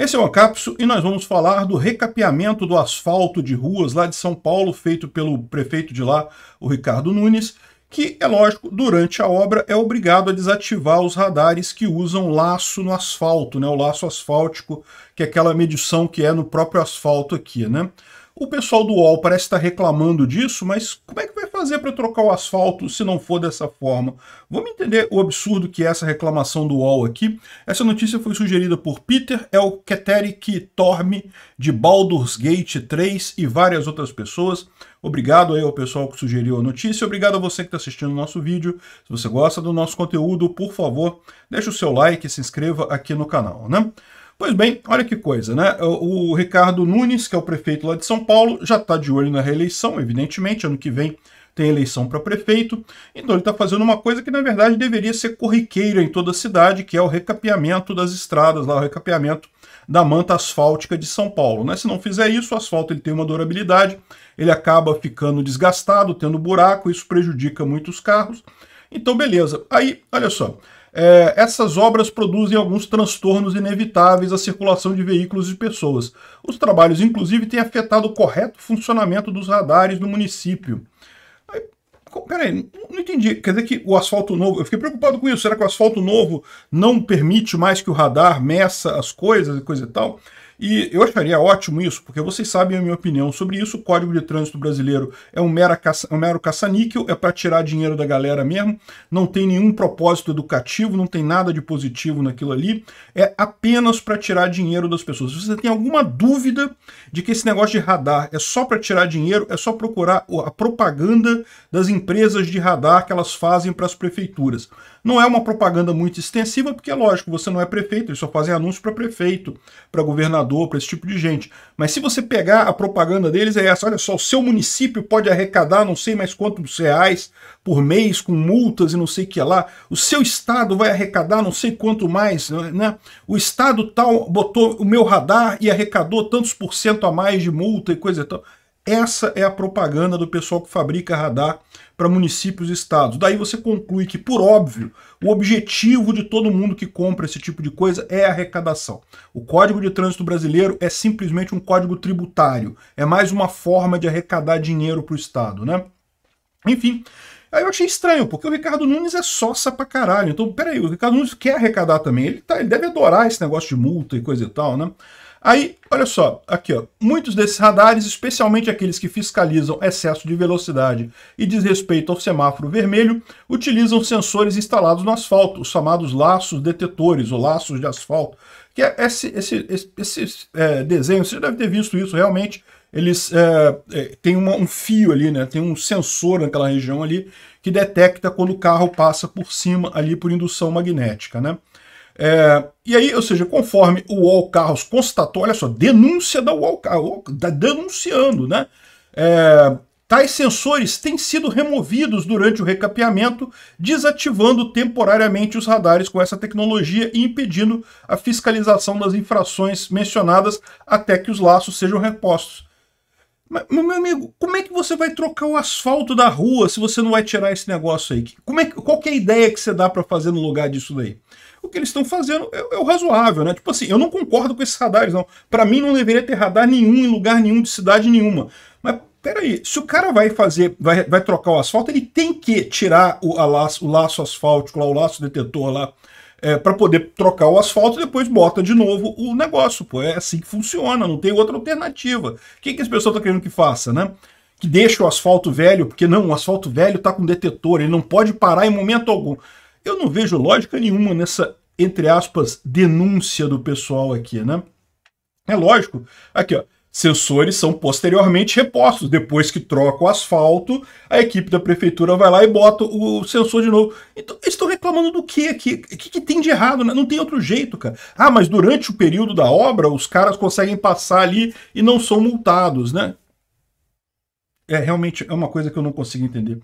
Esse é o Ancapso e nós vamos falar do recapeamento do asfalto de ruas lá de São Paulo, feito pelo prefeito de lá, o Ricardo Nunes, que, é lógico, durante a obra é obrigado a desativar os radares que usam laço no asfalto, né? o laço asfáltico, que é aquela medição que é no próprio asfalto aqui. Né? O pessoal do UOL parece estar reclamando disso, mas como é que vai fazer para trocar o asfalto se não for dessa forma? Vamos entender o absurdo que é essa reclamação do UOL aqui. Essa notícia foi sugerida por Peter Elketeric Torme, de Baldur's Gate 3 e várias outras pessoas. Obrigado aí ao pessoal que sugeriu a notícia, obrigado a você que está assistindo o nosso vídeo. Se você gosta do nosso conteúdo, por favor, deixe o seu like e se inscreva aqui no canal, né? Pois bem, olha que coisa, né? O, Ricardo Nunes, que é o prefeito lá de São Paulo, já está de olho na reeleição, evidentemente, ano que vem tem eleição para prefeito, então ele está fazendo uma coisa que na verdade deveria ser corriqueira em toda a cidade, que é o recapeamento das estradas, lá o recapeamento da manta asfáltica de São Paulo. Né? Se não fizer isso, o asfalto ele tem uma durabilidade, ele acaba ficando desgastado, tendo buraco, isso prejudica muitos carros. Então, beleza. Aí, olha só, é, essas obras produzem alguns transtornos inevitáveis à circulação de veículos e pessoas. Os trabalhos, inclusive, têm afetado o correto funcionamento dos radares no município. Peraí, não entendi. Quer dizer que o asfalto novo. Eu fiquei preocupado com isso. Será que o asfalto novo não permite mais que o radar meça as coisas e coisa e tal? E eu acharia ótimo isso, porque vocês sabem a minha opinião sobre isso. O Código de Trânsito Brasileiro é um, mera caça, um mero caça-níquel, é para tirar dinheiro da galera mesmo, não tem nenhum propósito educativo, não tem nada de positivo naquilo ali, é apenas para tirar dinheiro das pessoas. Se você tem alguma dúvida de que esse negócio de radar é só para tirar dinheiro, é só procurar a propaganda das empresas de radar que elas fazem para as prefeituras. Não é uma propaganda muito extensiva, porque é lógico, você não é prefeito, eles só fazem anúncio para prefeito, para governador para esse tipo de gente. Mas se você pegar a propaganda deles, é essa: olha só, o seu município pode arrecadar não sei mais quantos reais por mês com multas e não sei o que lá, o seu estado vai arrecadar não sei quanto mais, né? O estado tal botou o meu radar e arrecadou tantos por cento a mais de multa e coisa e tal. Essa é a propaganda do pessoal que fabrica radar para municípios e estados. Daí você conclui que, por óbvio, o objetivo de todo mundo que compra esse tipo de coisa é a arrecadação. O Código de Trânsito Brasileiro é simplesmente um código tributário, é mais uma forma de arrecadar dinheiro para o Estado, né? Enfim, Aí eu achei estranho, porque o Ricardo Nunes é sócia pra caralho. Então, peraí, o Ricardo Nunes quer arrecadar também. Ele, tá, ele deve adorar esse negócio de multa e coisa e tal, né? Aí, olha só, aqui ó, muitos desses radares, especialmente aqueles que fiscalizam excesso de velocidade e desrespeito ao semáforo vermelho, utilizam sensores instalados no asfalto, os chamados laços detetores ou laços de asfalto, que é esse, esse, esse, esse é, desenho, você já deve ter visto isso realmente, eles é, é, um fio ali, né? Tem um sensor naquela região ali que detecta quando o carro passa por cima ali por indução magnética, né? É, e aí, ou seja, conforme o Wall Carros constatou, olha só, denúncia da Wall Carros, denunciando, né? É, tais sensores têm sido removidos durante o recapeamento, desativando temporariamente os radares com essa tecnologia e impedindo a fiscalização das infrações mencionadas até que os laços sejam repostos. Mas, meu amigo, como é que você vai trocar o asfalto da rua se você não vai tirar esse negócio aí? Como é, qual é a ideia que você dá para fazer no lugar disso daí? o que eles estão fazendo é, é, o razoável, né? Tipo assim, eu não concordo com esses radares, não. Para mim não deveria ter radar nenhum em lugar nenhum de cidade nenhuma. Mas peraí, se o cara vai fazer, vai, vai trocar o asfalto, ele tem que tirar o, laço, o laço asfáltico lá, o laço detetor lá, é, para poder trocar o asfalto e depois bota de novo o negócio, pô. É assim que funciona, não tem outra alternativa. O que, que as pessoas estão querendo que faça, né? Que deixe o asfalto velho, porque não, o asfalto velho tá com detetor, ele não pode parar em momento algum. Eu não vejo lógica nenhuma nessa, entre aspas, denúncia do pessoal aqui, né? É lógico. Aqui, ó. Sensores são posteriormente repostos. Depois que troca o asfalto, a equipe da prefeitura vai lá e bota o sensor de novo. Então, eles estão reclamando do que aqui? O que, que, tem de errado? Né? Não tem outro jeito, cara. Ah, mas durante o período da obra, os caras conseguem passar ali e não são multados, né? É realmente é uma coisa que eu não consigo entender.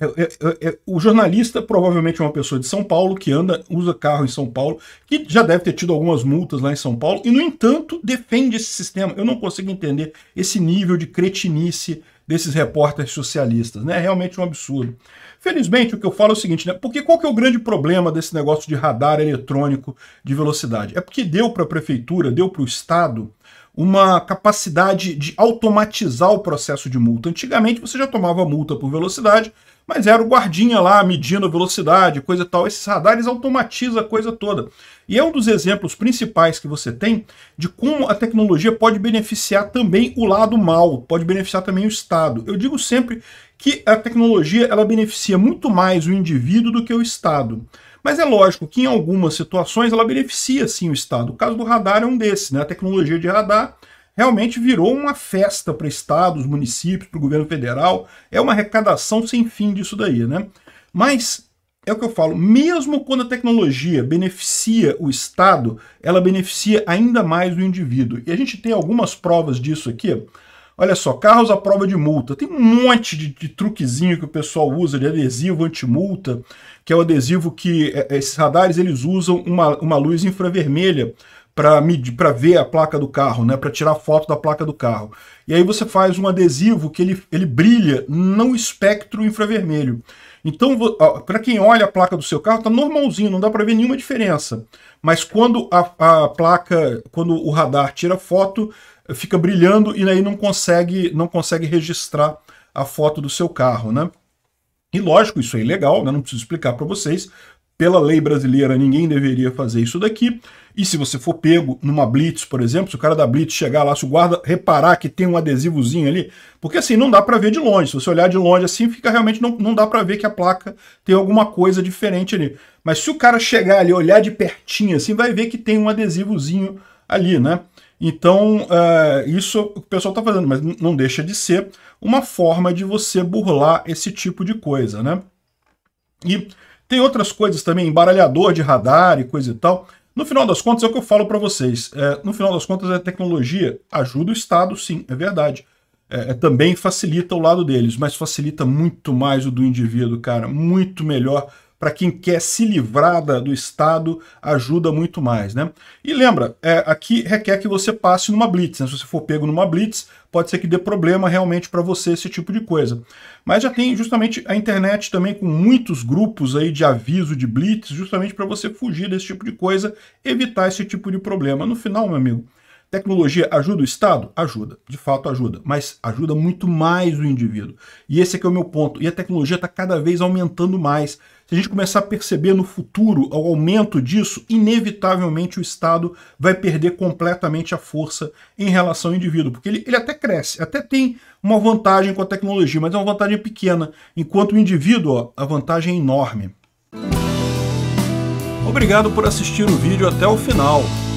É, é, é, o jornalista provavelmente é uma pessoa de São Paulo que anda, usa carro em São Paulo, que já deve ter tido algumas multas lá em São Paulo, e no entanto defende esse sistema. Eu não consigo entender esse nível de cretinice desses repórteres socialistas, né? É realmente um absurdo. Felizmente, o que eu falo é o seguinte, né? Porque qual que é o grande problema desse negócio de radar eletrônico de velocidade? É porque deu para a prefeitura, deu para o Estado uma capacidade de automatizar o processo de multa. Antigamente você já tomava multa por velocidade, mas era o guardinha lá medindo a velocidade, coisa tal. Esses radares automatizam a coisa toda. E é um dos exemplos principais que você tem de como a tecnologia pode beneficiar também o lado mal, pode beneficiar também o Estado. Eu digo sempre que a tecnologia ela beneficia muito mais o indivíduo do que o Estado. Mas é lógico que em algumas situações ela beneficia sim o Estado. O caso do radar é um desses, né? A tecnologia de radar realmente virou uma festa para estados, municípios, para o governo federal. É uma arrecadação sem fim disso daí, né? Mas é o que eu falo, mesmo quando a tecnologia beneficia o Estado, ela beneficia ainda mais o indivíduo. E a gente tem algumas provas disso aqui. Olha só, carros à prova de multa. Tem um monte de, de truquezinho que o pessoal usa de adesivo anti-multa, que é o adesivo que é, esses radares eles usam uma, uma luz infravermelha para ver a placa do carro, né, para tirar foto da placa do carro. E aí você faz um adesivo que ele, ele brilha no espectro infravermelho. Então, para quem olha a placa do seu carro, está normalzinho, não dá para ver nenhuma diferença. Mas quando a, a, placa, quando o radar tira foto, fica brilhando e aí não consegue, não consegue registrar a foto do seu carro, né? E lógico, isso é ilegal, né? não preciso explicar para vocês. Pela lei brasileira, ninguém deveria fazer isso daqui. E se você for pego numa blitz, por exemplo, se o cara da blitz chegar lá, se o guarda reparar que tem um adesivozinho ali, porque assim não dá para ver de longe. Se você olhar de longe assim, fica realmente não, não dá para ver que a placa tem alguma coisa diferente ali. Mas se o cara chegar ali, olhar de pertinho assim, vai ver que tem um adesivozinho ali, né? Então, eh, isso o pessoal está fazendo, mas não deixa de ser uma forma de você burlar esse tipo de coisa, né? E tem outras coisas também, embaralhador de radar e coisa e tal. No final das contas, é o que eu falo para vocês. É, no final das contas, a tecnologia ajuda o Estado, sim, é verdade. É, é, também facilita o lado deles, mas facilita muito mais o do indivíduo, cara. Muito melhor para quem quer se livrar da, do Estado, ajuda muito mais. Né? E lembra, é, aqui requer que você passe numa blitz. Né? Se você for pego numa blitz, pode ser que dê problema realmente para você esse tipo de coisa. Mas já tem justamente a internet também com muitos grupos aí de aviso de blitz, justamente para você fugir desse tipo de coisa, evitar esse tipo de problema. No final, meu amigo, Tecnologia ajuda o Estado? Ajuda, de fato ajuda, mas ajuda muito mais o indivíduo. E esse é, é o meu ponto. E a tecnologia está cada vez aumentando mais. Se a gente começar a perceber no futuro o aumento disso, inevitavelmente o Estado vai perder completamente a força em relação ao indivíduo, porque ele, ele até cresce, até tem uma vantagem com a tecnologia, mas é uma vantagem pequena, enquanto o indivíduo, ó, a vantagem é enorme. Obrigado por assistir o vídeo até o final.